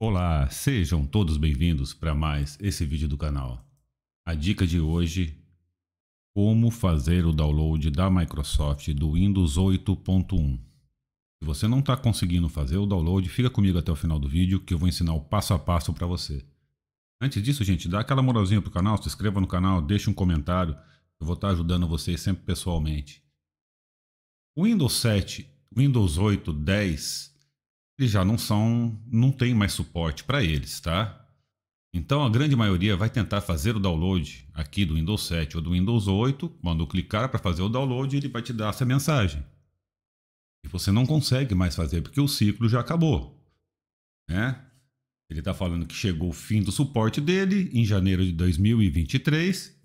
Olá, sejam todos bem-vindos para mais esse vídeo do canal. A dica de hoje, como fazer o download da Microsoft do Windows 8.1. Se você não está conseguindo fazer o download, fica comigo até o final do vídeo que eu vou ensinar o passo a passo para você. Antes disso, gente, dá aquela moralzinha pro canal, se inscreva no canal, deixe um comentário, eu vou estar tá ajudando vocês sempre pessoalmente. O Windows 7, Windows 8, 10 eles já não são, não tem mais suporte para eles, tá? Então a grande maioria vai tentar fazer o download aqui do Windows 7 ou do Windows 8. Quando clicar para fazer o download, ele vai te dar essa mensagem. E você não consegue mais fazer porque o ciclo já acabou, né? Ele está falando que chegou o fim do suporte dele em janeiro de 2023.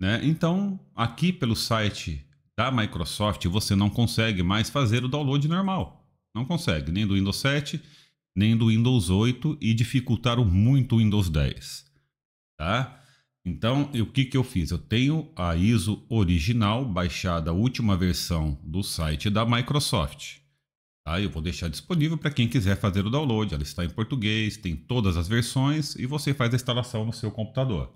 Né? Então, aqui pelo site da Microsoft, você não consegue mais fazer o download normal. Não consegue, nem do Windows 7, nem do Windows 8 e dificultaram muito o Windows 10. Tá? Então, o que, que eu fiz? Eu tenho a ISO original baixada, a última versão do site da Microsoft. Tá? Eu vou deixar disponível para quem quiser fazer o download. Ela está em português, tem todas as versões e você faz a instalação no seu computador.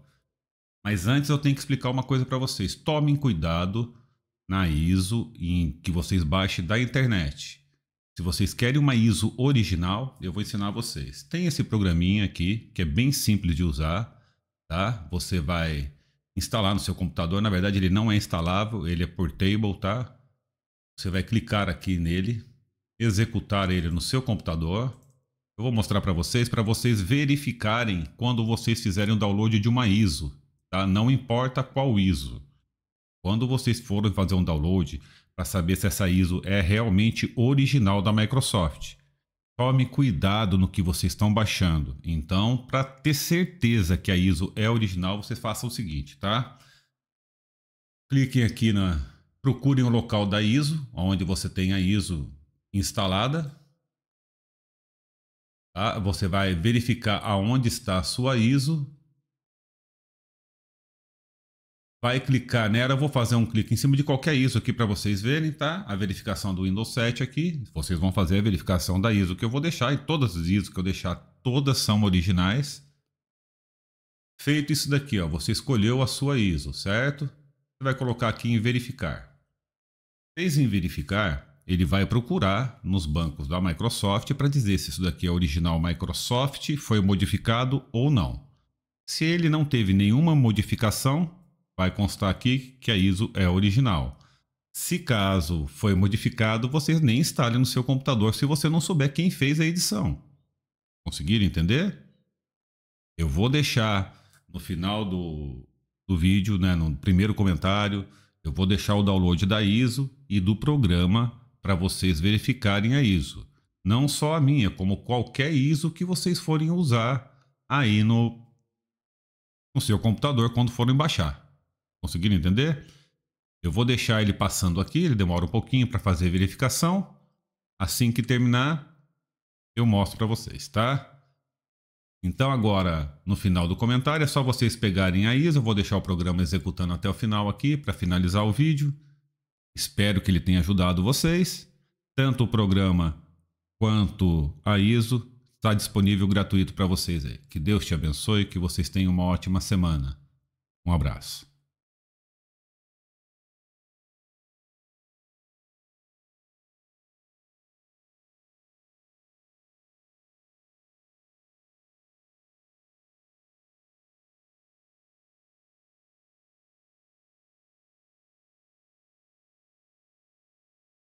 Mas antes eu tenho que explicar uma coisa para vocês. Tomem cuidado na ISO em que vocês baixem da internet. Se vocês querem uma ISO original, eu vou ensinar vocês. Tem esse programinha aqui, que é bem simples de usar, tá? Você vai instalar no seu computador, na verdade ele não é instalável, ele é portable, tá? Você vai clicar aqui nele, executar ele no seu computador. Eu vou mostrar para vocês, para vocês verificarem quando vocês fizerem o download de uma ISO, tá? Não importa qual ISO. Quando vocês forem fazer um download para saber se essa ISO é realmente original da Microsoft, tome cuidado no que vocês estão baixando. Então, para ter certeza que a ISO é original, vocês façam o seguinte, tá? Cliquem aqui na procurem o local da ISO, onde você tem a ISO instalada. Tá? Você vai verificar aonde está a sua ISO vai clicar nela. Eu vou fazer um clique em cima de qualquer ISO aqui para vocês verem, tá? A verificação do Windows 7 aqui. Vocês vão fazer a verificação da ISO que eu vou deixar. E todas as ISO que eu deixar, todas são originais. Feito isso daqui, ó. Você escolheu a sua ISO, certo? Você vai colocar aqui em verificar. Fez em verificar, ele vai procurar nos bancos da Microsoft para dizer se isso daqui é original Microsoft, foi modificado ou não. Se ele não teve nenhuma modificação, vai constar aqui que a ISO é original. Se caso foi modificado, você nem instale no seu computador se você não souber quem fez a edição. Conseguiram entender? Eu vou deixar no final do, do vídeo, né, no primeiro comentário, eu vou deixar o download da ISO e do programa para vocês verificarem a ISO. Não só a minha, como qualquer ISO que vocês forem usar aí no, no seu computador quando forem baixar. Conseguiram entender? Eu vou deixar ele passando aqui, ele demora um pouquinho para fazer a verificação. Assim que terminar, eu mostro para vocês, tá? Então agora, no final do comentário, é só vocês pegarem a ISO. Eu vou deixar o programa executando até o final aqui para finalizar o vídeo. Espero que ele tenha ajudado vocês. Tanto o programa quanto a ISO está disponível gratuito para vocês aí. Que Deus te abençoe, e que vocês tenham uma ótima semana. Um abraço.